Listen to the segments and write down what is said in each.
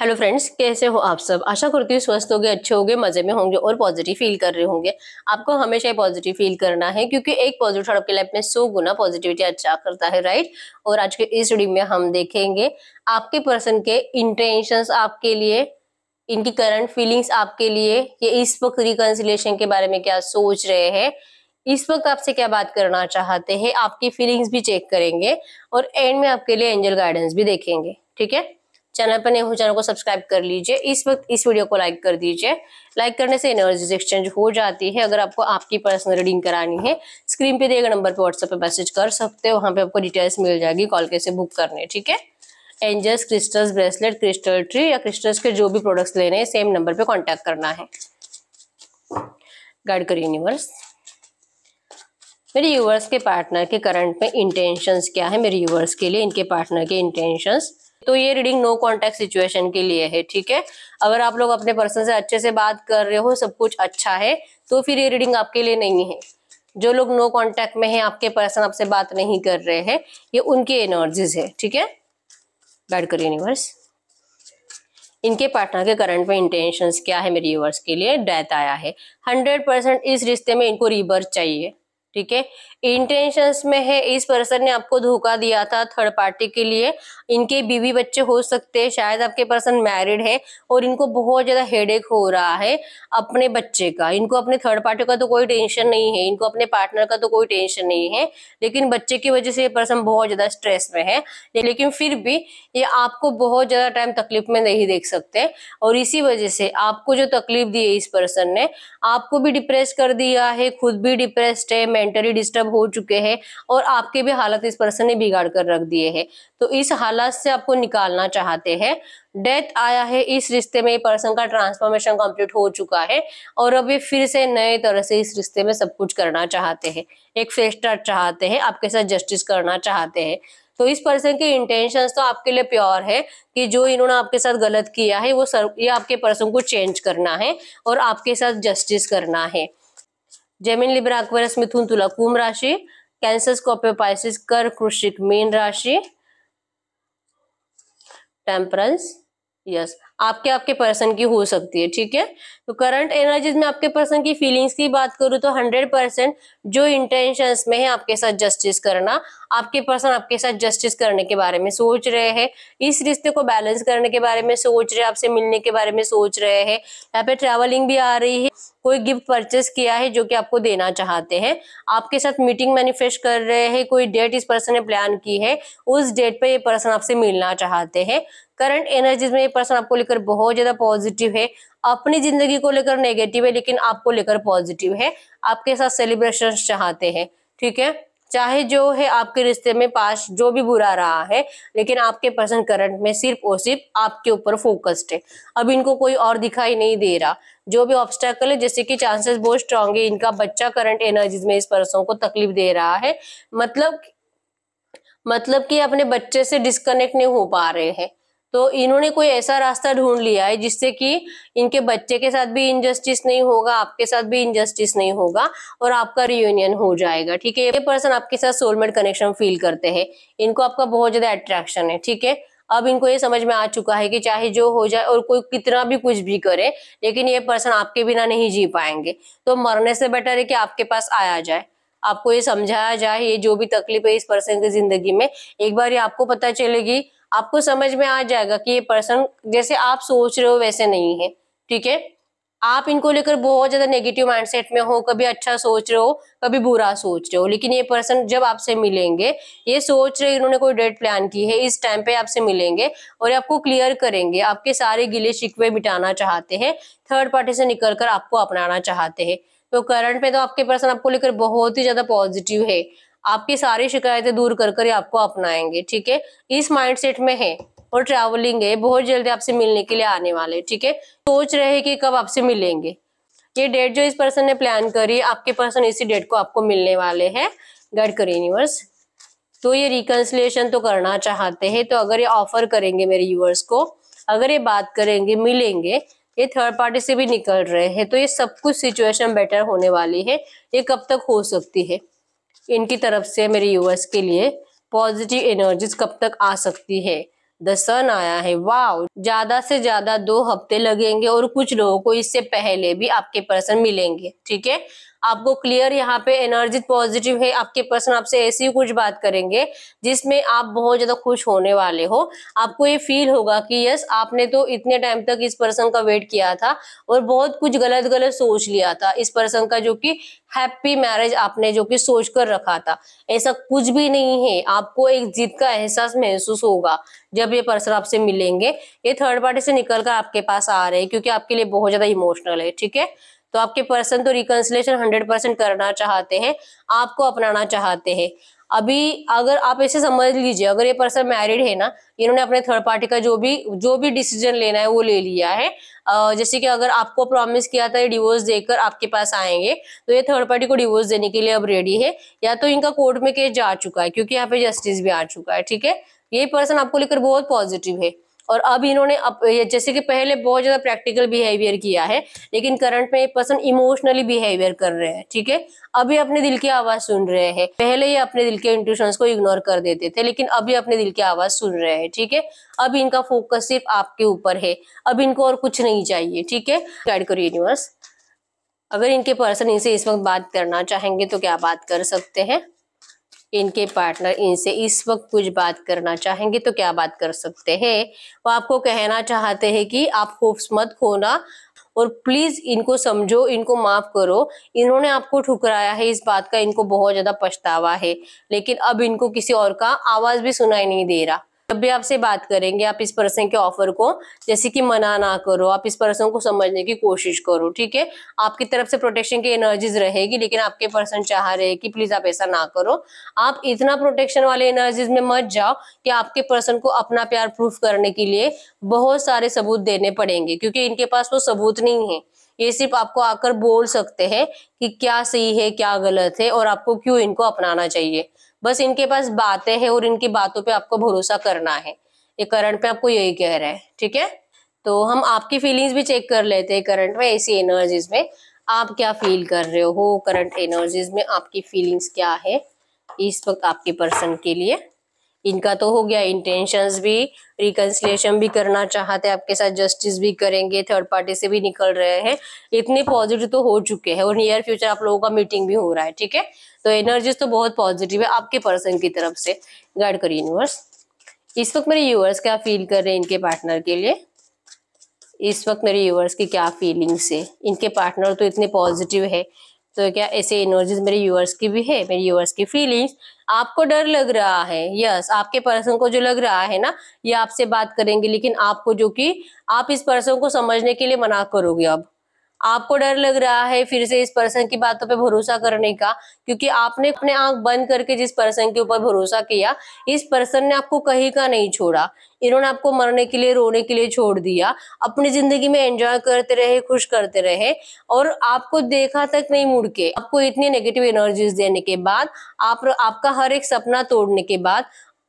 hello friends कैसे हो आप सब आशा करती हूँ स्वस्थ होगे अच्छे होगे मजे में होंगे और पॉजिटिव फील कर रहे होंगे आपको हमेशा पॉजिटिव फील करना है क्योंकि एक पॉजिटिव आपके लाइफ में सौ गुना पॉजिटिविटी अच्छा करता है राइट और आज के इस वीडियो में हम देखेंगे आपके पर्सन के इंटेंशन आपके लिए इनकी करंट फीलिंग्स आपके लिए ये इस वक्त रिकन्सिलेशन के बारे में क्या सोच रहे हैं इस वक्त आपसे क्या बात करना चाहते हैं आपकी फीलिंग्स भी चेक करेंगे और एंड में आपके लिए एंजल गाइडेंस भी देखेंगे ठीक है चैनल पर नहीं हो चैनल को सब्सक्राइब कर लीजिए इस वक्त इस वीडियो को लाइक कर दीजिए लाइक करने से एनर्जी एक्सचेंज हो जाती है अगर आपको आपकी पर्सनल रीडिंग करानी है स्क्रीन पे दिए गए नंबर पर व्हाट्सएप पर मैसेज कर सकते हो वहाँ पे आपको डिटेल्स मिल जाएगी कॉल कैसे बुक करने ठीक है angels crystals bracelet crystal tree या क्रिस्टल्स के जो भी प्रोडक्ट्स लेने हैं सेम नंबर पे कॉन्टैक्ट करना है गाइड कर यूनिवर्स मेरे यूवर्स के पार्टनर के करंट में इंटेंशंस क्या है मेरे यूवर्स के लिए इनके पार्टनर के इंटेंशंस तो ये रीडिंग नो कॉन्टेक्ट सिचुएशन के लिए है ठीक है अगर आप लोग अपने पर्सन से अच्छे से बात कर रहे हो सब कुछ अच्छा है तो फिर ये रीडिंग आपके लिए नहीं है जो लोग नो कॉन्टेक्ट में है आपके पर्सन आपसे बात नहीं कर रहे हैं ये उनकी एनर्जीज है ठीक है बैड कर यूनिवर्स इनके पार्टनर के करंट में इंटेंशंस क्या है मेरे यूनिवर्स के लिए डेथ आया है हंड्रेड परसेंट इस रिश्ते में इनको रिबर्थ चाहिए ठीक है इंटेंशंस में है इस पर्सन ने आपको धोखा दिया था थर्ड पार्टी के लिए इनके बीवी बच्चे हो सकते हैं शायद आपके पर्सन मैरिड है और इनको बहुत ज़्यादा हेडेक हो रहा है अपने बच्चे का इनको अपने थर्ड पार्टी का तो कोई टेंशन नहीं है इनको अपने पार्टनर का तो कोई टेंशन नहीं है लेकिन बच्चे की वजह से ये पर्सन बहुत ज़्यादा स्ट्रेस में है लेकिन फिर भी ये आपको बहुत ज़्यादा टाइम तकलीफ में नहीं देख सकते और इसी वजह से आपको जो तकलीफ दी है इस पर्सन ने आपको भी डिप्रेस कर दिया है खुद भी डिप्रेस्ड है मेंटली डिस्टर्ब हो चुके हैं और आपके भी हालत इस पर्सन ने बिगाड़ कर रख दिए है तो इस हालत से आपको निकालना चाहते हैं डेथ आया है इस रिश्ते में पर्सन का ट्रांसफॉर्मेशन कंप्लीट हो चुका है और अब ये फिर से नए तरह से इस रिश्ते में सब कुछ करना चाहते हैं एक फ्रेश स्टार्ट चाहते हैं आपके साथ जस्टिस करना चाहते हैं तो इस पर्सन के इंटेंशंस तो आपके लिए प्योर है कि जो इन्होंने आपके साथ गलत किया है वो सर ये आपके पर्सन को चेंज करना है और आपके साथ जस्टिस करना है जेमिन लिब्रा अक्वेरस मिथुन तुला कुंभ राशि कैंसर स्कॉर्पियो पाइसिस कर्क वृश्चिक मीन राशि टेम्परेंस यस आपके आपके पर्सन की हो सकती है ठीक है तो करंट एनर्जीज में आपके पर्सन की फीलिंग्स की बात करूँ तो हंड्रेड परसेंट जो इंटेंशंस में है आपके साथ जस्टिस करना आपके पर्सन आपके साथ जस्टिस करने के बारे में सोच रहे हैं इस रिश्ते को बैलेंस करने के बारे में सोच रहे हैं आपसे मिलने के बारे में सोच रहे हैं यहाँ पे ट्रैवलिंग भी आ रही है कोई गिफ्ट परचेस किया है जो कि आपको देना चाहते हैं आपके साथ मीटिंग मैनिफेस्ट कर रहे हैं कोई डेट इस पर्सन ने प्लान की है उस डेट पे ये पर्सन आपसे मिलना चाहते हैं करंट एनर्जीज में ये पर्सन आपको लेकर बहुत ज्यादा पॉजिटिव है अपनी जिंदगी को लेकर नेगेटिव है लेकिन आपको लेकर पॉजिटिव है आपके साथ सेलिब्रेशन चाहते हैं ठीक है चाहे जो है आपके रिश्ते में पास जो भी बुरा रहा है लेकिन आपके पर्सन करंट में सिर्फ और सिर्फ आपके ऊपर फोकस्ड है अब इनको कोई और दिखाई नहीं दे रहा जो भी ऑब्स्टेकल है जैसे कि चांसेस बहुत स्ट्रांग है इनका बच्चा करंट एनर्जीज में इस पर्सन को तकलीफ दे रहा है मतलब मतलब कि अपने बच्चे से डिस्कनेक्ट नहीं हो पा रहे हैं तो इन्होंने कोई ऐसा रास्ता ढूंढ लिया है जिससे कि इनके बच्चे के साथ भी इनजस्टिस नहीं होगा आपके साथ भी इनजस्टिस नहीं होगा और आपका रियूनियन हो जाएगा ठीक है ये पर्सन आपके साथ सोलमेट कनेक्शन फील करते हैं इनको आपका बहुत ज्यादा अट्रैक्शन है ठीक है अब इनको ये समझ में आ चुका है कि चाहे जो हो जाए और कोई कितना भी कुछ भी करे लेकिन ये पर्सन आपके बिना नहीं जी पाएंगे तो मरने से बेटर है कि आपके पास आया जाए आपको ये समझाया जाए ये जो भी तकलीफ है इस पर्सन की जिंदगी में एक बार ये आपको पता चलेगी आपको समझ में आ जाएगा कि ये पर्सन जैसे आप सोच रहे हो वैसे नहीं है ठीक है आप इनको लेकर बहुत ज्यादा नेगेटिव माइंडसेट में हो कभी अच्छा सोच रहे हो कभी बुरा सोच रहे हो लेकिन ये पर्सन जब आपसे मिलेंगे ये सोच रहे इन्होंने कोई डेट प्लान की है इस टाइम पे आपसे मिलेंगे और आपको क्लियर करेंगे आपके सारे गिले शिकवे मिटाना चाहते हैं थर्ड पार्टी से निकल कर आपको अपनाना चाहते हैं तो करंट में तो आपके पर्सन आपको लेकर बहुत ही ज्यादा पॉजिटिव है आपकी सारी शिकायतें दूर कर कर आपको अपनाएंगे ठीक है इस माइंड सेट में है और ट्रैवलिंग है बहुत जल्दी आपसे मिलने के लिए आने वाले ठीक है सोच रहे कि कब आपसे मिलेंगे ये डेट जो इस पर्सन ने प्लान करी आपके पर्सन इसी डेट को आपको मिलने वाले हैं गडकर यूनिवर्स तो ये रिकन्सलेशन तो करना चाहते हैं तो अगर ये ऑफर करेंगे मेरे यूवर्स को अगर ये बात करेंगे मिलेंगे ये थर्ड पार्टी से भी निकल रहे हैं तो ये सब कुछ सिचुएशन बेटर होने वाली है ये कब तक हो सकती है इनकी तरफ से मेरे यूवर्स के लिए पॉजिटिव एनर्जीज कब तक आ सकती है द सन आया है वाव ज्यादा से ज्यादा दो हफ्ते लगेंगे और कुछ लोगों को इससे पहले भी आपके पर्सन मिलेंगे ठीक है आपको क्लियर यहाँ पे एनर्जी पॉजिटिव है आपके पर्सन आपसे ऐसी कुछ बात करेंगे जिसमें आप बहुत ज्यादा खुश होने वाले हो आपको ये फील होगा कि यस आपने तो इतने टाइम तक इस पर्सन का वेट किया था और बहुत कुछ गलत गलत सोच लिया था इस पर्सन का जो कि हैप्पी मैरिज आपने जो कि सोच कर रखा था ऐसा कुछ भी नहीं है आपको एक जीत का एहसास महसूस होगा जब ये पर्सन आपसे मिलेंगे ये थर्ड पार्टी से निकल कर आपके पास आ रहे हैं क्योंकि आपके लिए बहुत ज्यादा इमोशनल है ठीक है तो आपके पर्सन तो रिकन्सलेशन हंड्रेड परसेंट करना चाहते हैं आपको अपनाना चाहते हैं अभी अगर आप ऐसे समझ लीजिए अगर ये पर्सन मैरिड है ना इन्होंने अपने थर्ड पार्टी का जो भी जो भी डिसीजन लेना है वो ले लिया है जैसे कि अगर आपको प्रॉमिस किया था डिवोर्स देकर आपके पास आएंगे तो ये थर्ड पार्टी को डिवोर्स देने के लिए अब रेडी है या तो इनका कोर्ट में केस जा चुका है क्योंकि यहाँ पे जस्टिस भी आ चुका है ठीक है ये पर्सन आपको लेकर बहुत पॉजिटिव है और अब इन्होंने अब जैसे कि पहले बहुत ज़्यादा प्रैक्टिकल बिहेवियर किया है लेकिन करंट में ये पर्सन इमोशनली बिहेवियर कर रहे हैं ठीक है अभी अपने दिल की आवाज़ सुन रहे हैं पहले ये अपने दिल के इंट्यूशन को इग्नोर कर देते थे लेकिन अभी अपने दिल की आवाज़ सुन रहे हैं ठीक है अब इनका फोकस सिर्फ आपके ऊपर है अब इनको और कुछ नहीं चाहिए ठीक है गाइड करो यूनिवर्स अगर इनके पर्सन इनसे इस वक्त बात करना चाहेंगे तो क्या बात कर सकते हैं इनके पार्टनर इनसे इस वक्त कुछ बात करना चाहेंगे तो क्या बात कर सकते हैं वो आपको कहना चाहते हैं कि आप होप्स मत खोना और प्लीज इनको समझो इनको माफ करो इन्होंने आपको ठुकराया है इस बात का इनको बहुत ज्यादा पछतावा है लेकिन अब इनको किसी और का आवाज भी सुनाई नहीं दे रहा तब भी आपसे बात करेंगे आप इस पर्सन के ऑफर को जैसे कि मना ना करो आप इस पर्सन को समझने की कोशिश करो ठीक है आपकी तरफ से प्रोटेक्शन की एनर्जीज रहेगी लेकिन आपके पर्सन चाह रहे हैं कि प्लीज आप ऐसा ना करो आप इतना प्रोटेक्शन वाले एनर्जीज में मत जाओ कि आपके पर्सन को अपना प्यार प्रूफ करने के लिए बहुत सारे सबूत देने पड़ेंगे क्योंकि इनके पास वो सबूत नहीं है ये सिर्फ आपको आकर बोल सकते हैं कि क्या सही है क्या गलत है और आपको क्यों इनको अपनाना चाहिए बस इनके पास बातें हैं और इनकी बातों पे आपको भरोसा करना है ये करंट पे आपको यही कह रहा है ठीक है तो हम आपकी फीलिंग्स भी चेक कर लेते हैं करंट में ऐसी एनर्जीज में आप क्या फील कर रहे हो करंट एनर्जीज में आपकी फीलिंग्स क्या है इस वक्त आपके पर्सन के लिए इनका तो हो गया इंटेंशन भी रिकन्सिलेशन भी करना चाहते हैं आपके साथ जस्टिस भी करेंगे थर्ड पार्टी से भी निकल रहे हैं इतने पॉजिटिव तो हो चुके हैं और नियर फ्यूचर आप लोगों का मीटिंग भी हो रहा है ठीक है तो एनर्जीज तो बहुत पॉजिटिव है आपके पर्सन की तरफ से गाइड करिए यूनिवर्स इस वक्त मेरे यूवर्स क्या फील कर रहे हैं इनके पार्टनर के लिए इस वक्त मेरे यूवर्स की क्या फीलिंग्स है इनके पार्टनर तो इतने पॉजिटिव है तो क्या ऐसे एनर्जीज मेरे यूवर्स की भी है मेरे यूवर्स की फीलिंग्स आपको डर लग रहा है यस आपके पर्सन को जो लग रहा है ना ये आपसे बात करेंगे लेकिन आपको जो कि आप इस पर्सन को समझने के लिए मना करोगे अब आपको डर लग रहा है फिर से इस पर्सन की बातों पे भरोसा करने का क्योंकि आपने अपने आंख बंद करके जिस पर्सन के ऊपर भरोसा किया इस पर्सन ने आपको कहीं का नहीं छोड़ा इन्होंने आपको मरने के लिए रोने के लिए छोड़ दिया अपनी जिंदगी में एंजॉय करते रहे खुश करते रहे और आपको देखा तक नहीं मुड़ के आपको इतनी नेगेटिव एनर्जीज देने के बाद आप आपका हर एक सपना तोड़ने के बाद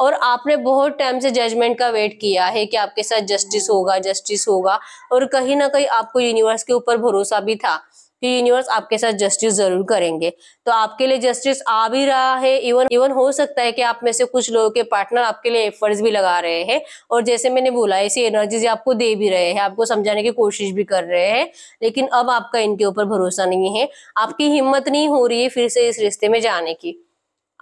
और आपने बहुत टाइम से जजमेंट का वेट किया है कि आपके साथ जस्टिस होगा जस्टिस होगा और कहीं ना कहीं आपको यूनिवर्स के ऊपर भरोसा भी था कि यूनिवर्स आपके साथ जस्टिस जरूर करेंगे तो आपके लिए जस्टिस आ भी रहा है इवन इवन हो सकता है कि आप में से कुछ लोगों के पार्टनर आपके लिए एफर्ट्स भी लगा रहे हैं और जैसे मैंने बोला ऐसी एनर्जीज आपको दे भी रहे हैं आपको समझाने की कोशिश भी कर रहे हैं लेकिन अब आपका इनके ऊपर भरोसा नहीं है आपकी हिम्मत नहीं हो रही है फिर से इस रिश्ते में जाने की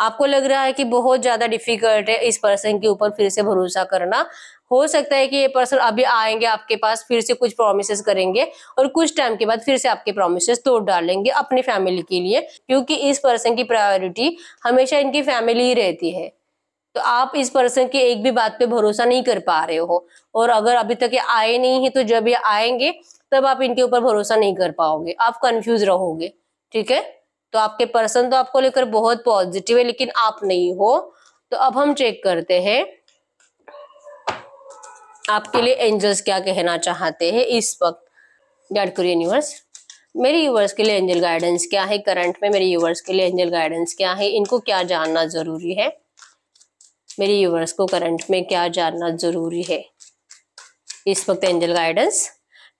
आपको लग रहा है कि बहुत ज्यादा डिफिकल्ट है इस पर्सन के ऊपर फिर से भरोसा करना हो सकता है कि ये पर्सन अभी आएंगे आपके पास फिर से कुछ प्रोमिस करेंगे और कुछ टाइम के बाद फिर से आपके प्रोमिस तोड़ डालेंगे अपनी फैमिली के लिए क्योंकि इस पर्सन की प्रायोरिटी हमेशा इनकी फैमिली ही रहती है तो आप इस पर्सन की एक भी बात पे भरोसा नहीं कर पा रहे हो और अगर अभी तक ये आए नहीं है तो जब ये आएंगे तब आप इनके ऊपर भरोसा नहीं कर पाओगे आप कंफ्यूज रहोगे ठीक है तो आपके पर्सन तो आपको लेकर बहुत पॉजिटिव है लेकिन आप नहीं हो तो अब हम चेक करते हैं आपके लिए एंजल्स क्या कहना चाहते हैं इस वक्त गाइड कुर यूनिवर्स मेरे यूवर्स के लिए एंजल गाइडेंस क्या है करंट में मेरे यूवर्स के लिए एंजल गाइडेंस क्या है इनको क्या जानना जरूरी है मेरे यूवर्स को करंट में क्या जानना जरूरी है इस वक्त angel guidance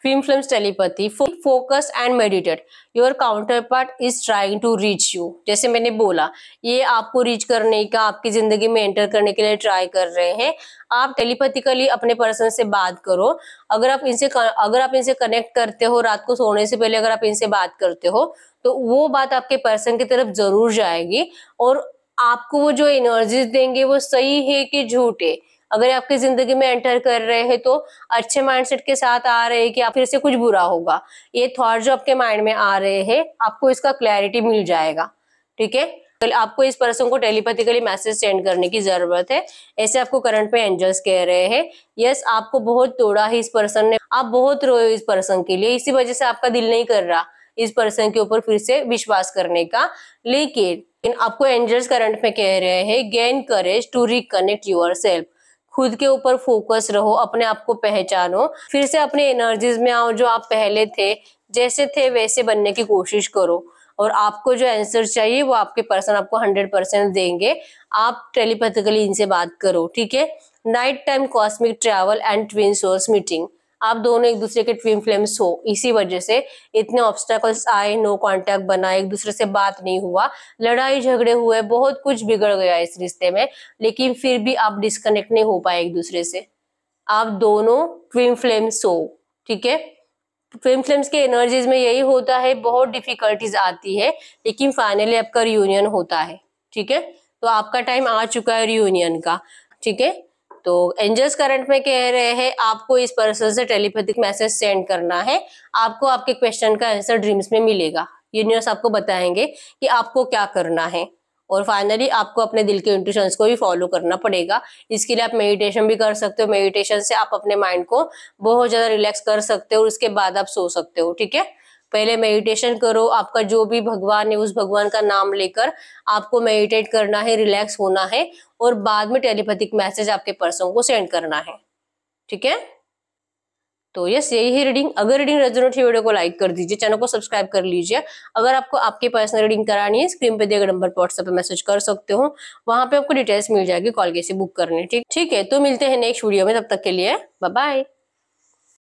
dream films telepathy focus and meditate your counterpart is trying to reach you जैसे मैंने बोला ये आपको रीच करने का आपकी जिंदगी में एंटर करने के लिए ट्राई कर रहे हैं आप टेलीपैथिकली अपने पर्सन से बात करो अगर आप इनसे अगर आप इनसे कनेक्ट करते हो रात को सोने से पहले अगर आप इनसे बात करते हो तो वो बात आपके पर्सन की तरफ जरूर जाएगी और आपको वो जो एनर्जीज देंगे वो सही है कि झूठ है अगर आपकी जिंदगी में एंटर कर रहे हैं तो अच्छे माइंडसेट के साथ आ रहे हैं कि आप फिर से कुछ बुरा होगा ये थॉट जो आपके माइंड में आ रहे हैं आपको इसका क्लैरिटी मिल जाएगा ठीक है तो आपको इस पर्सन को टेलीपैथिकली मैसेज सेंड करने की जरूरत है ऐसे आपको करंट में एंजल्स कह रहे हैं यस आपको बहुत तोड़ा है इस पर्सन ने आप बहुत रोए इस पर्सन के लिए इसी वजह से आपका दिल नहीं कर रहा इस पर्सन के ऊपर फिर से विश्वास करने का लेकिन आपको एंजल्स करंट में कह रहे हैं gain courage to reconnect yourself खुद के ऊपर फोकस रहो अपने आप को पहचानो फिर से अपने एनर्जीज में आओ जो आप पहले थे जैसे थे वैसे बनने की कोशिश करो और आपको जो आंसर चाहिए वो आपके पर्सन आपको हंड्रेड परसेंट देंगे आप टेलीपैथिकली इनसे बात करो ठीक है night time cosmic travel and twin source meeting आप दोनों एक दूसरे के ट्विन फ्लेम्स हो इसी वजह से इतने ऑब्स्टेकल्स आए नो कांटेक्ट बना एक दूसरे से बात नहीं हुआ लड़ाई झगड़े हुए बहुत कुछ बिगड़ गया इस रिश्ते में लेकिन फिर भी आप डिस्कनेक्ट नहीं हो पाए एक दूसरे से आप दोनों ट्विन फ्लेम्स हो ठीक है ट्विन फ्लेम्स के एनर्जीज में यही होता है बहुत डिफिकल्टीज आती है लेकिन फाइनली आपका रियूनियन होता है ठीक है तो आपका टाइम आ चुका है रियूनियन का ठीक है तो एंजल्स करंट में कह रहे हैं आपको इस पर्सन से टेलीपैथिक मैसेज सेंड करना है आपको आपके क्वेश्चन का आंसर ड्रीम्स में मिलेगा यूनिवर्स आपको बताएंगे कि आपको क्या करना है और फाइनली आपको अपने दिल के इंट्यूशंस को भी फॉलो करना पड़ेगा इसके लिए आप मेडिटेशन भी कर सकते हो मेडिटेशन से आप अपने माइंड को बहुत ज़्यादा रिलैक्स कर सकते हो और उसके बाद आप सो सकते हो ठीक है पहले मेडिटेशन करो आपका जो भी भगवान है उस भगवान का नाम लेकर आपको मेडिटेट करना है रिलैक्स होना है और बाद में टेलीपैथिक मैसेज आपके पर्सन को सेंड करना है ठीक है तो यस यही है रीडिंग अगर रीडिंग रेजोनेट वीडियो को लाइक कर दीजिए चैनल को सब्सक्राइब कर लीजिए अगर आपको आपकी पर्सनल रीडिंग करानी है स्क्रीन पे दिए गए नंबर पर व्हाट्सएप पे मैसेज कर सकते हो वहां पे आपको डिटेल्स मिल जाएगी कॉल कैसे बुक करने ठीक ठीक है तो मिलते हैं नेक्स्ट वीडियो में तब तक के लिए बाय